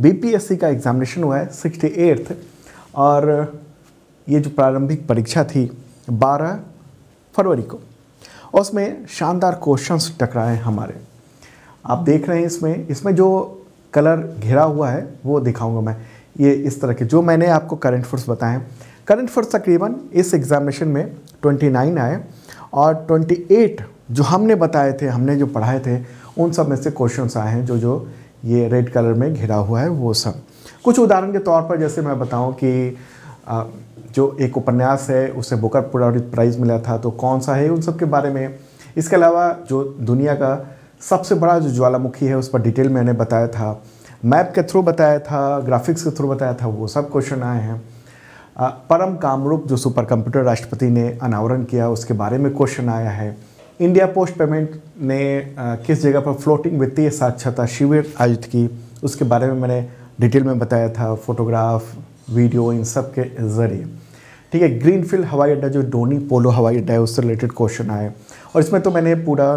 BPSC का examination हुआ है सिक्सटी एट्थ और ये जो प्रारंभिक परीक्षा थी 12 फरवरी को उसमें शानदार क्वेश्चंस टकराए हमारे आप देख रहे हैं इसमें इसमें जो कलर घिरा हुआ है वो दिखाऊंगा मैं ये इस तरह के जो मैंने आपको करंट फोर्स बताए हैं करंट फोर्स तकरीबन इस एग्ज़ामिनेशन में 29 आए और 28 जो हमने बताए थे हमने जो पढ़ाए थे उन सब में से क्वेश्चंस आए हैं जो जो ये रेड कलर में घिरा हुआ है वो सब कुछ उदाहरण के तौर पर जैसे मैं बताऊं कि जो एक उपन्यास है उसे बुकर पुराणित प्राइज़ मिला था तो कौन सा है उन सब के बारे में इसके अलावा जो दुनिया का सबसे बड़ा जो ज्वालामुखी है उस पर डिटेल मैंने बताया था मैप के थ्रू बताया था ग्राफिक्स के थ्रू बताया था वो सब क्वेश्चन आए हैं परम कामरूप जो सुपर कंप्यूटर राष्ट्रपति ने अनावरण किया उसके बारे में क्वेश्चन आया है इंडिया पोस्ट पेमेंट ने किस जगह पर फ्लोटिंग वित्तीय साक्षरता शिविर आयोजित की उसके बारे में मैंने डिटेल में बताया था फोटोग्राफ वीडियो इन सब के ज़रिए ठीक है ग्रीनफील्ड हवाई अड्डा जो डोनी पोलो हवाई अड्डा है उससे रिलेटेड क्वेश्चन आए और इसमें तो मैंने पूरा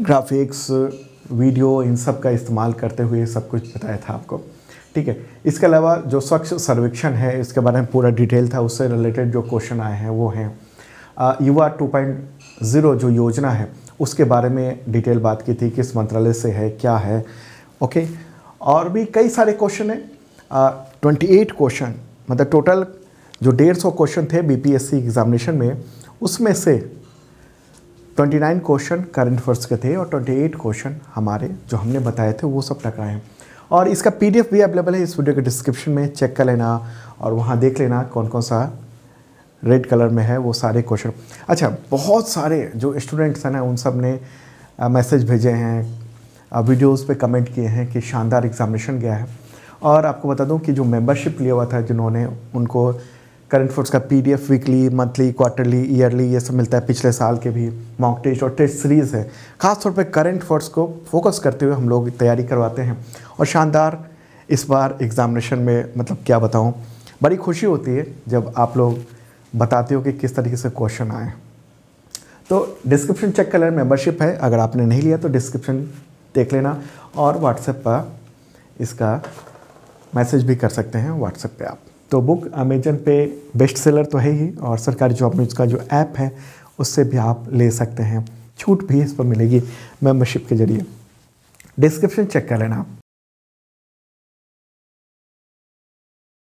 ग्राफिक्स वीडियो इन सब का इस्तेमाल करते हुए सब कुछ बताया था आपको ठीक है इसके अलावा जो स्वच्छ सर्वेक्षण है इसके बारे में पूरा डिटेल था उससे रिलेटेड जो क्वेश्चन आए हैं वो हैं युवा टू पॉइंट ज़ीरो जो योजना है उसके बारे में डिटेल बात की थी किस मंत्रालय से है क्या है ओके और भी कई सारे क्वेश्चन हैं ट्वेंटी एट क्वेश्चन मतलब टोटल जो डेढ़ सौ क्वेश्चन थे बीपीएससी एग्जामिनेशन में उसमें से twenty nine question current affairs के थे और ट्वेंटी एट क्वेश्चन हमारे जो हमने बताए थे वो सब टकराए हैं और इसका पीडीएफ भी अवेलेबल है इस वीडियो के डिस्क्रिप्शन में चेक कर लेना और वहाँ देख लेना कौन कौन सा रेड कलर में है वो सारे क्वेश्चन अच्छा बहुत सारे जो स्टूडेंट्स हैं ना उन सब ने मैसेज भेजे हैं वीडियोस पे कमेंट किए हैं कि शानदार एग्जामिनेशन गया है और आपको बता दूं कि जो मेंबरशिप लिया हुआ था जिन्होंने उनको करंट फोर्स का P weekly monthly quarterly yearly ये सब मिलता है पिछले साल के भी मॉक टेस्ट और टेस्ट सीरीज़ है खासतौर पर करंट फोर्स को फोकस करते हुए हम लोग तैयारी करवाते हैं और शानदार इस बार एग्ज़ामिनेशन में मतलब क्या बताऊँ बड़ी खुशी होती है जब आप लोग बताते हो कि किस तरीके से क्वेश्चन आए तो डिस्क्रिप्शन चेक कर लेना मेम्बरशिप है अगर आपने नहीं लिया तो डिस्क्रिप्शन देख लेना और व्हाट्सएप पर इसका मैसेज भी कर सकते हैं व्हाट्सएप पे आप तो बुक अमेजन पे बेस्ट सेलर तो है ही और सरकारी जॉब में उसका जो ऐप है उससे भी आप ले सकते हैं छूट भी इस पर मिलेगी मेम्बरशिप के जरिए डिस्क्रिप्शन चेक कर लेना